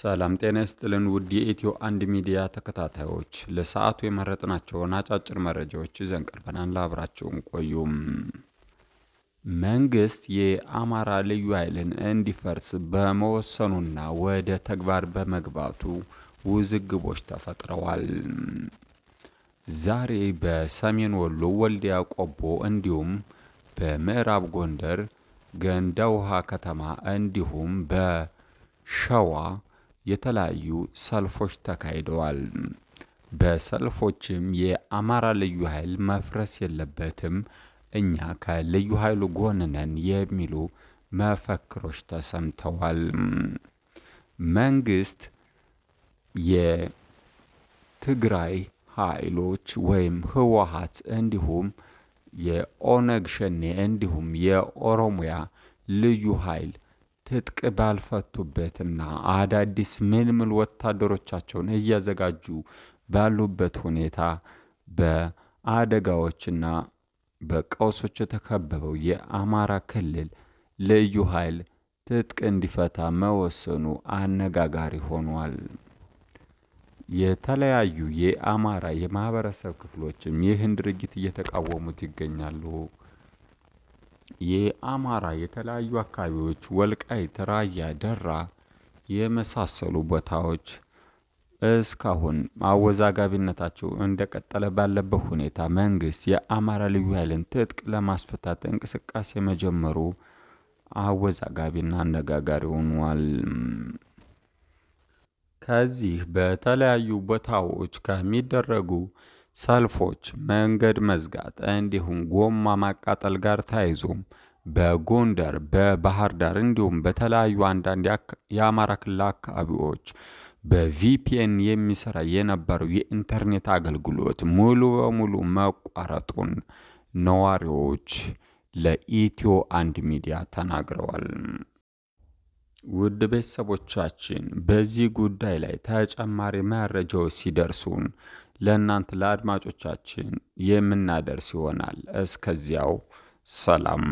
ሰላም ጤና ይስጥልን ውድ የኢትዮ አንድ ሚዲያ ተከታታዮች፣ ለሰዓቱ የመረጥናቸውን አጫጭር መረጃዎች ይዘን ቀርበናል። አብራችሁን ቆዩም። መንግስት የአማራ ልዩ ኃይልን እንዲፈርስ በመወሰኑና ወደ ተግባር በመግባቱ ውዝግቦች ተፈጥረዋል። ዛሬ በሰሜን ወሎ ወልዲያ ቆቦ እንዲሁም በምዕራብ ጎንደር ገንዳ ውሃ ከተማ እንዲሁም በሸዋ የተለያዩ ሰልፎች ተካሂደዋል። በሰልፎችም የአማራ ልዩ ኃይል መፍረስ የለበትም፣ እኛ ከልዩ ኃይሉ ጎን ነን የሚሉ መፈክሮች ተሰምተዋል። መንግስት የትግራይ ኃይሎች ወይም ህወሀት እንዲሁም የኦነግ ሸኔ እንዲሁም የኦሮሚያ ልዩ ኃይል ትጥቅ ባልፈቱበትና አዳዲስ ምልምል ወታደሮቻቸውን እያዘጋጁ ባሉበት ሁኔታ በአደጋዎችና በቀውሶች የተከበበው የአማራ ክልል ልዩ ኃይል ትጥቅ እንዲፈታ መወሰኑ አነጋጋሪ ሆኗል። የተለያዩ የአማራ የማህበረሰብ ክፍሎችም ይህን ድርጊት እየተቃወሙት ይገኛሉ። የአማራ የተለያዩ አካባቢዎች ወልቃይት፣ ራያ፣ ደራ የመሳሰሉ ቦታዎች እስካሁን አወዛጋቢነታቸው እንደቀጠለ ባለበት ሁኔታ መንግስት የአማራ ልዩ ኃይልን ትጥቅ ለማስፈታት እንቅስቃሴ መጀመሩ አወዛጋቢና አነጋጋሪ ሆኗል። ከዚህ በተለያዩ ቦታዎች ከሚደረጉ ሰልፎች፣ መንገድ መዝጋት እንዲሁም ጎማ ማቃጠል ጋር ተያይዞም በጎንደር በባህር ዳር እንዲሁም በተለያዩ አንዳንድ የአማራ ክልል አካባቢዎች በቪፒኤን የሚሰራ የነበረው የኢንተርኔት አገልግሎት ሙሉ በሙሉ መቋረጡን ነዋሪዎች ለኢትዮ አንድ ሚዲያ ተናግረዋል። ውድ ቤተሰቦቻችን በዚህ ጉዳይ ላይ ተጨማሪ መረጃዎች ሲደርሱን ለእናንተ ለአድማጮቻችን የምናደርስ ይሆናል። እስከዚያው ሰላም